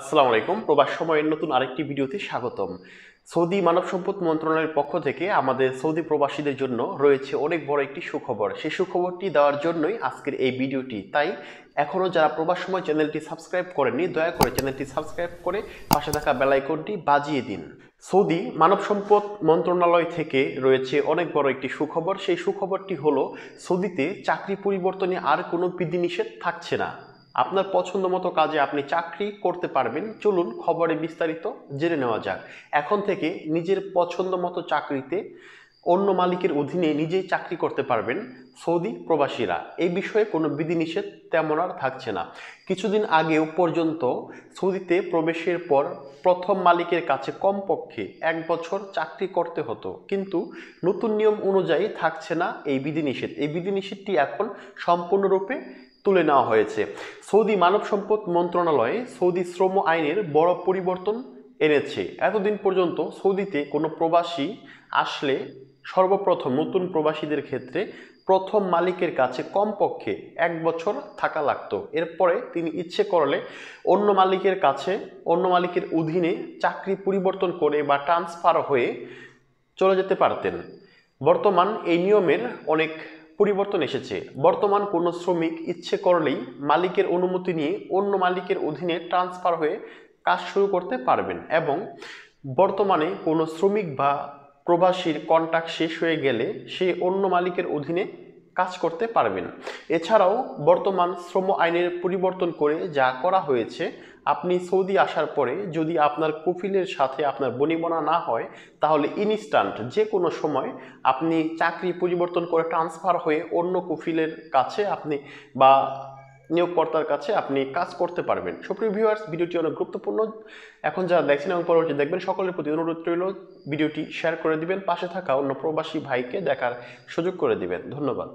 আসসালামু আলাইকুম প্রবাস সময়ের নতুন আরেকটি ভিডিওতে স্বাগতম সৌদি মানব সম্পদ মন্ত্রণালয়ের পক্ষ থেকে আমাদের সৌদি প্রবাসীদের জন্য রয়েছে অনেক বড় একটি সুখবর সেই সুখবরটি দেওয়ার জন্যই আজকের এই ভিডিওটি তাই এখনও যারা প্রবাস সময় চ্যানেলটি সাবস্ক্রাইব করেননি দয়া করে চ্যানেলটি সাবস্ক্রাইব করে পাশে থাকা বেলাইকনটি বাজিয়ে দিন সৌদি মানব সম্পদ মন্ত্রণালয় থেকে রয়েছে অনেক বড় একটি সুখবর সেই সুখবরটি হলো সৌদিতে চাকরি পরিবর্তনে আর কোনো বিধিনিষেধ থাকছে না আপনার পছন্দ মতো কাজে আপনি চাকরি করতে পারবেন চলুন খবরে বিস্তারিত জেনে নেওয়া যাক এখন থেকে নিজের পছন্দ মতো চাকরিতে অন্য মালিকের অধীনে নিজেই চাকরি করতে পারবেন সৌদি প্রবাসীরা এই বিষয়ে কোনো বিধিনিষেধ তেমন আর থাকছে না কিছুদিন আগেও পর্যন্ত সৌদিতে প্রবেশের পর প্রথম মালিকের কাছে কমপক্ষে এক বছর চাকরি করতে হতো কিন্তু নতুন নিয়ম অনুযায়ী থাকছে না এই বিধিনিষেধ এই বিধিনিষেধটি এখন সম্পূর্ণরূপে তুলে নেওয়া হয়েছে সৌদি মানব সম্পদ মন্ত্রণালয়ে সৌদি শ্রম আইনের বড় পরিবর্তন এনেছে এতদিন পর্যন্ত সৌদিতে কোনো প্রবাসী আসলে সর্বপ্রথম নতুন প্রবাসীদের ক্ষেত্রে প্রথম মালিকের কাছে কমপক্ষে এক বছর থাকা লাগতো এরপরে তিনি ইচ্ছে করলে অন্য মালিকের কাছে অন্য মালিকের অধীনে চাকরি পরিবর্তন করে বা ট্রান্সফার হয়ে চলে যেতে পারতেন বর্তমান এই নিয়মের অনেক পরিবর্তন এসেছে বর্তমান কোনো শ্রমিক ইচ্ছে করলেই মালিকের অনুমতি নিয়ে অন্য মালিকের অধীনে ট্রান্সফার হয়ে কাজ শুরু করতে পারবেন এবং বর্তমানে কোনো শ্রমিক বা প্রবাসীর কন্ট্রাক্ট শেষ হয়ে গেলে সে অন্য মালিকের অধীনে কাজ করতে পারবেন এছাড়াও বর্তমান শ্রম আইনের পরিবর্তন করে যা করা হয়েছে আপনি সৌদি আসার পরে যদি আপনার কফিলের সাথে আপনার বনিবনা না হয় তাহলে ইনস্ট্যান্ট যে কোনো সময় আপনি চাকরি পরিবর্তন করে ট্রান্সফার হয়ে অন্য কফিলের কাছে আপনি বা নিয়োগকর্তার কাছে আপনি কাজ করতে পারবেন সুপ্রিয় ভিউয়ার্স ভিডিওটি অনেক গুরুত্বপূর্ণ এখন যারা দেখছেন এবং পরবর্তী দেখবেন সকলের প্রতি অনুরোধ রইল ভিডিওটি শেয়ার করে দিবেন পাশে থাকা অন্য প্রবাসী ভাইকে দেখার সুযোগ করে দিবেন ধন্যবাদ